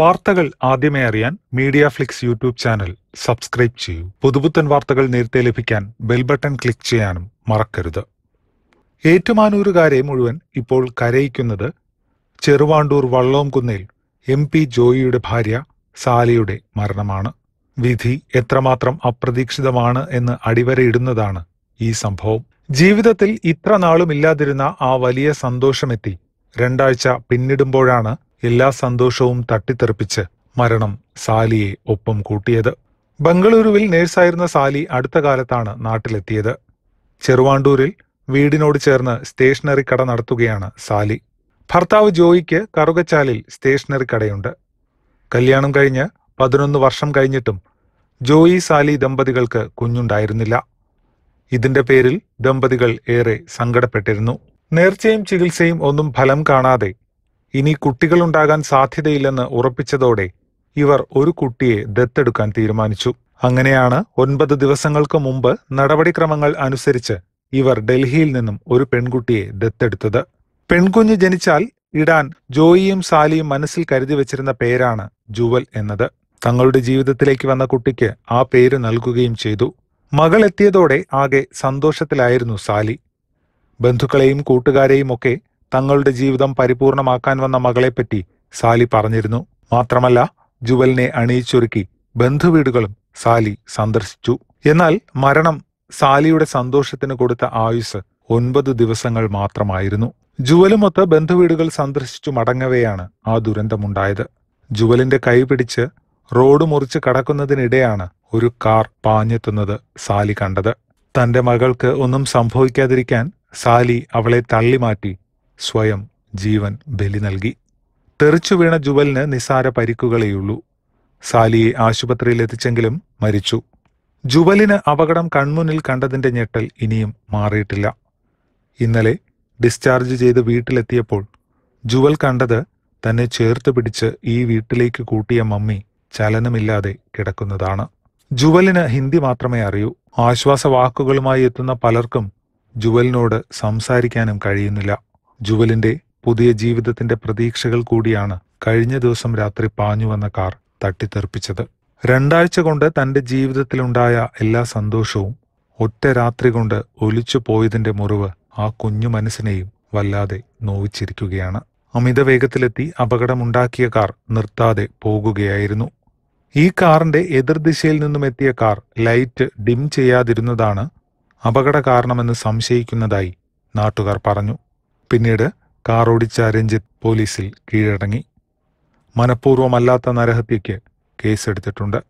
വാർത്തകൾ ആദ്യമേ അറിയാൻ Media Flix YouTube channel subscribe ചെയ്യൂ പുതുപുത്തൻ വാർത്തകൾ നേരത്തെ ലഭിക്കാൻ ബെൽ ബട്ടൺ ക്ലിക്ക് ചെയ്യാനും മറക്കരുത് ഏറ്റുമാനൂരുകാരെ മുഴുവൻ ഇപ്പോൾ കരയിക്കുന്നത് ചെറുവാണ്ടൂർ വള്ളോംകുന്നേൽ എം പി ജോയിയുടെ ഭാര്യ സാലിയുടെ മരണമാണ് വിധി എത്രമാത്രം അപ്രതീക്ഷിതമാണ് എന്ന് അടിവരയിടുന്നതാണ് ഈ സംഭവം ജീവിതത്തിൽ ഇത്ര നാളും ഇല്ലാതിരുന്ന ആ വലിയ സന്തോഷമെത്തി രണ്ടാഴ്ച പിന്നിടുമ്പോഴാണ് എല്ലാ സന്തോഷവും തട്ടിത്തെറിപ്പിച്ച് മരണം സാലിയെ ഒപ്പം കൂട്ടിയത് ബംഗളൂരുവിൽ നേഴ്സായിരുന്ന സാലി അടുത്ത കാലത്താണ് നാട്ടിലെത്തിയത് ചെറുവാണ്ടൂരിൽ വീടിനോട് ചേർന്ന് സ്റ്റേഷനറി കട നടത്തുകയാണ് സാലി ഭർത്താവ് ജോയിക്ക് കറുകച്ചാലിൽ സ്റ്റേഷനറി കടയുണ്ട് കല്യാണം കഴിഞ്ഞ് പതിനൊന്ന് വർഷം കഴിഞ്ഞിട്ടും ജോയി സാലി ദമ്പതികൾക്ക് കുഞ്ഞുണ്ടായിരുന്നില്ല ഇതിന്റെ പേരിൽ ദമ്പതികൾ ഏറെ സങ്കടപ്പെട്ടിരുന്നു നേർച്ചയും ചികിത്സയും ഒന്നും ഫലം കാണാതെ ഇനി കുട്ടികളുണ്ടാകാൻ സാധ്യതയില്ലെന്ന് ഉറപ്പിച്ചതോടെ ഇവർ ഒരു കുട്ടിയെ ദത്തെടുക്കാൻ തീരുമാനിച്ചു അങ്ങനെയാണ് ഒൻപത് ദിവസങ്ങൾക്ക് മുമ്പ് നടപടിക്രമങ്ങൾ അനുസരിച്ച് ഇവർ ഡൽഹിയിൽ നിന്നും ഒരു പെൺകുട്ടിയെ ദത്തെടുത്തത് പെൺകുഞ്ഞ് ജനിച്ചാൽ ഇടാൻ ജോയിയും സാലിയും മനസ്സിൽ കരുതി വച്ചിരുന്ന പേരാണ് ജുവൽ എന്നത് തങ്ങളുടെ ജീവിതത്തിലേക്ക് വന്ന കുട്ടിക്ക് ആ പേര് നൽകുകയും ചെയ്തു മകൾ എത്തിയതോടെ ആകെ സന്തോഷത്തിലായിരുന്നു സാലി ബന്ധുക്കളെയും കൂട്ടുകാരെയും ഒക്കെ തങ്ങളുടെ ജീവിതം പരിപൂർണമാക്കാൻ വന്ന മകളെപ്പറ്റി സാലി പറഞ്ഞിരുന്നു മാത്രമല്ല ജുവലിനെ അണിയിച്ചൊരുക്കി ബന്ധുവീടുകളും സാലി സന്ദർശിച്ചു എന്നാൽ മരണം സാലിയുടെ സന്തോഷത്തിന് കൊടുത്ത ആയുസ് ഒൻപത് ദിവസങ്ങൾ മാത്രമായിരുന്നു ജുവലുമൊത്ത് ബന്ധുവീടുകൾ സന്ദർശിച്ചു മടങ്ങവെയാണ് ആ ദുരന്തമുണ്ടായത് ജുവലിന്റെ കൈപിടിച്ച് റോഡ് മുറിച്ച് കടക്കുന്നതിനിടെയാണ് ഒരു കാർ പാഞ്ഞെത്തുന്നത് സാലി കണ്ടത് തന്റെ മകൾക്ക് ഒന്നും സംഭവിക്കാതിരിക്കാൻ സാലി അവളെ തള്ളിമാറ്റി സ്വയം ജീവൻ ബലി നൽകി തെറിച്ചു വീണ ജുവലിന് നിസാര പരിക്കുകളേയുള്ളൂ സാലിയെ ആശുപത്രിയിൽ എത്തിച്ചെങ്കിലും മരിച്ചു ജുവലിന് അപകടം കൺമുന്നിൽ കണ്ടതിന്റെ ഞെട്ടൽ ഇനിയും മാറിയിട്ടില്ല ഇന്നലെ ഡിസ്ചാർജ് ചെയ്ത് വീട്ടിലെത്തിയപ്പോൾ ജുവൽ കണ്ടത് തന്നെ ചേർത്ത് പിടിച്ച് ഈ വീട്ടിലേക്ക് കൂട്ടിയ മമ്മി ചലനമില്ലാതെ കിടക്കുന്നതാണ് ജുവലിന് ഹിന്ദി മാത്രമേ അറിയൂ ആശ്വാസവാക്കുകളുമായി എത്തുന്ന പലർക്കും ജുവലിനോട് സംസാരിക്കാനും കഴിയുന്നില്ല ജുവലിന്റെ പുതിയ ജീവിതത്തിന്റെ പ്രതീക്ഷകൾ കൂടിയാണ് കഴിഞ്ഞ ദിവസം രാത്രി പാഞ്ഞു വന്ന കാർ തട്ടിത്തെറിപ്പിച്ചത് രണ്ടാഴ്ച കൊണ്ട് തന്റെ ജീവിതത്തിലുണ്ടായ എല്ലാ സന്തോഷവും ഒറ്റ രാത്രി കൊണ്ട് ഒലിച്ചു പോയതിന്റെ മുറിവ് ആ കുഞ്ഞു മനസ്സിനെയും വല്ലാതെ നോവിച്ചിരിക്കുകയാണ് അമിത വേഗത്തിലെത്തി അപകടമുണ്ടാക്കിയ കാർ നിർത്താതെ പോകുകയായിരുന്നു ഈ കാറിന്റെ എതിർദിശയിൽ നിന്നും എത്തിയ കാർ ലൈറ്റ് ഡിം ചെയ്യാതിരുന്നതാണ് അപകട കാരണമെന്ന് സംശയിക്കുന്നതായി നാട്ടുകാർ പറഞ്ഞു പിന്നീട് കാർ ഓടിച്ച രഞ്ജിത്ത് പോലീസിൽ കീഴടങ്ങി മനഃപൂർവ്വമല്ലാത്ത നരഹത്യയ്ക്ക് കേസെടുത്തിട്ടുണ്ട്